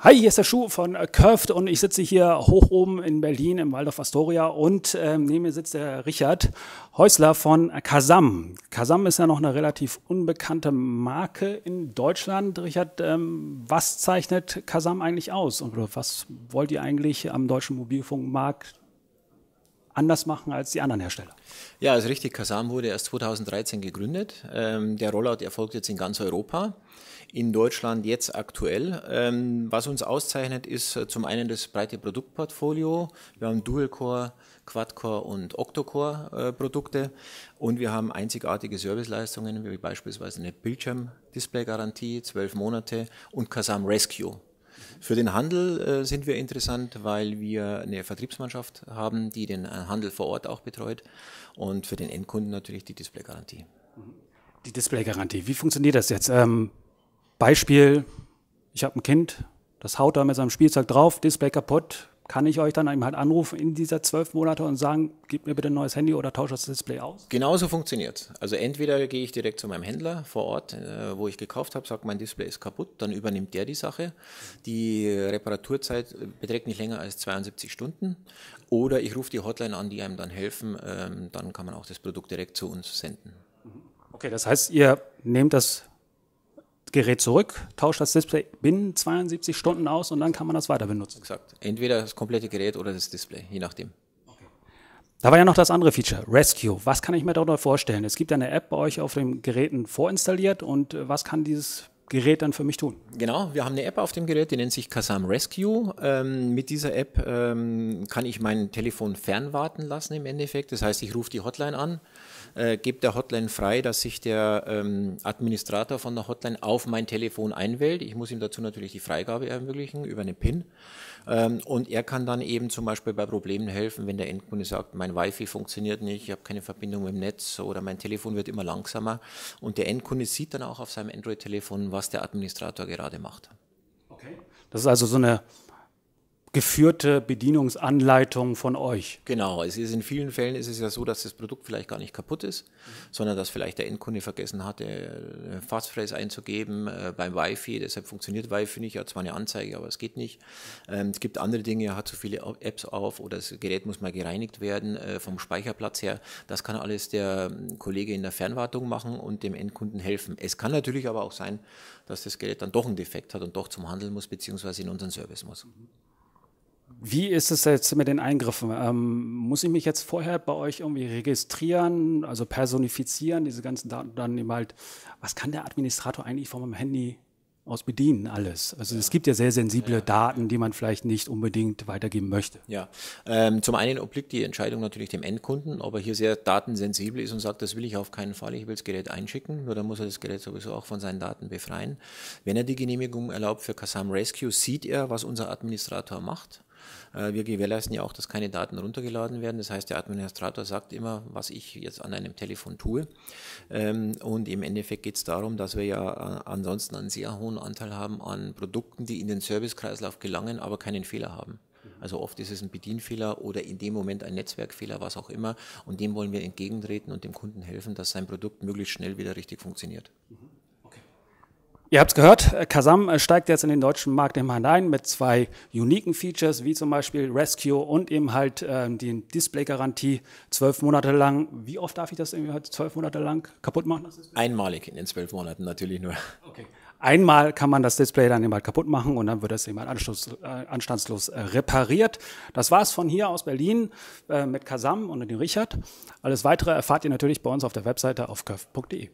Hi, hier ist der Schuh von Curved und ich sitze hier hoch oben in Berlin im Waldorf Astoria und ähm, neben mir sitzt der Richard Häusler von Kazam. Kazam ist ja noch eine relativ unbekannte Marke in Deutschland. Richard, ähm, was zeichnet Kazam eigentlich aus und was wollt ihr eigentlich am deutschen Mobilfunkmarkt anders machen als die anderen Hersteller. Ja, ist also richtig. Kasam wurde erst 2013 gegründet. Ähm, der Rollout erfolgt jetzt in ganz Europa in Deutschland jetzt aktuell. Ähm, was uns auszeichnet, ist äh, zum einen das breite Produktportfolio. Wir haben Dual-Core, Quad-Core und Octocore-Produkte äh, und wir haben einzigartige Serviceleistungen, wie beispielsweise eine Bildschirm-Display-Garantie, zwölf Monate und Kasam Rescue. Für den Handel äh, sind wir interessant, weil wir eine Vertriebsmannschaft haben, die den äh, Handel vor Ort auch betreut und für den Endkunden natürlich die Displaygarantie. Mhm. Die Displaygarantie, wie funktioniert das jetzt? Ähm, Beispiel, ich habe ein Kind, das haut da mit seinem Spielzeug drauf, Display kaputt, kann ich euch dann eben halt anrufen in dieser zwölf Monate und sagen, gib mir bitte ein neues Handy oder tausche das Display aus? Genauso funktioniert es. Also entweder gehe ich direkt zu meinem Händler vor Ort, äh, wo ich gekauft habe, sage, mein Display ist kaputt, dann übernimmt der die Sache. Die Reparaturzeit äh, beträgt nicht länger als 72 Stunden. Oder ich rufe die Hotline an, die einem dann helfen. Ähm, dann kann man auch das Produkt direkt zu uns senden. Okay, das heißt, ihr nehmt das Gerät zurück, tauscht das Display binnen 72 Stunden aus und dann kann man das weiter benutzen. Exakt. Entweder das komplette Gerät oder das Display, je nachdem. Da war ja noch das andere Feature, Rescue. Was kann ich mir darunter vorstellen? Es gibt eine App bei euch auf den Geräten vorinstalliert und äh, was kann dieses Gerät dann für mich tun? Genau, wir haben eine App auf dem Gerät, die nennt sich Kasam Rescue. Ähm, mit dieser App ähm, kann ich mein Telefon fernwarten lassen im Endeffekt. Das heißt, ich rufe die Hotline an, äh, gebe der Hotline frei, dass sich der ähm, Administrator von der Hotline auf mein Telefon einwählt. Ich muss ihm dazu natürlich die Freigabe ermöglichen über eine PIN. Ähm, und er kann dann eben zum Beispiel bei Problemen helfen, wenn der Endkunde sagt, mein Wi-Fi funktioniert nicht, ich habe keine Verbindung mit dem Netz oder mein Telefon wird immer langsamer. Und der Endkunde sieht dann auch auf seinem Android-Telefon, was der Administrator gerade macht. Okay. Das ist also so eine geführte Bedienungsanleitung von euch. Genau, es ist in vielen Fällen ist es ja so, dass das Produkt vielleicht gar nicht kaputt ist, mhm. sondern dass vielleicht der Endkunde vergessen hatte, äh, Fastphrase einzugeben äh, beim Wi-Fi. Deshalb funktioniert Wi-Fi nicht. Er hat zwar eine Anzeige, aber es geht nicht. Ähm, es gibt andere Dinge, er hat zu viele Apps auf oder das Gerät muss mal gereinigt werden äh, vom Speicherplatz her. Das kann alles der ähm, Kollege in der Fernwartung machen und dem Endkunden helfen. Es kann natürlich aber auch sein, dass das Gerät dann doch einen Defekt hat und doch zum Handeln muss beziehungsweise in unseren Service muss. Mhm. Wie ist es jetzt mit den Eingriffen? Ähm, muss ich mich jetzt vorher bei euch irgendwie registrieren, also personifizieren, diese ganzen Daten dann eben halt, was kann der Administrator eigentlich von meinem Handy aus bedienen alles. Also ja. es gibt ja sehr sensible ja. Daten, die man vielleicht nicht unbedingt weitergeben möchte. Ja, ähm, zum einen obliegt die Entscheidung natürlich dem Endkunden, ob er hier sehr datensensibel ist und sagt, das will ich auf keinen Fall, ich will das Gerät einschicken, nur dann muss er das Gerät sowieso auch von seinen Daten befreien. Wenn er die Genehmigung erlaubt für Kasam Rescue, sieht er, was unser Administrator macht äh, wir gewährleisten ja auch, dass keine Daten runtergeladen werden. Das heißt, der Administrator sagt immer, was ich jetzt an einem Telefon tue. Ähm, und im Endeffekt geht es darum, dass wir ja äh, ansonsten einen sehr hohen Anteil haben an Produkten, die in den Servicekreislauf gelangen, aber keinen Fehler haben. Also oft ist es ein Bedienfehler oder in dem Moment ein Netzwerkfehler, was auch immer. Und dem wollen wir entgegentreten und dem Kunden helfen, dass sein Produkt möglichst schnell wieder richtig funktioniert. Mhm. Ihr habt es gehört, äh, Kazam äh, steigt jetzt in den deutschen Markt immer hinein mit zwei uniken Features, wie zum Beispiel Rescue und eben halt äh, die Display-Garantie zwölf Monate lang. Wie oft darf ich das irgendwie halt zwölf Monate lang kaputt machen? Einmalig in den zwölf Monaten natürlich nur. Okay. Einmal kann man das Display dann eben halt kaputt machen und dann wird das eben halt äh, anstandslos, äh, anstandslos repariert. Das war's von hier aus Berlin mit Kazam und dem Richard. Alles weitere erfahrt ihr natürlich bei uns auf der Webseite auf curve.de.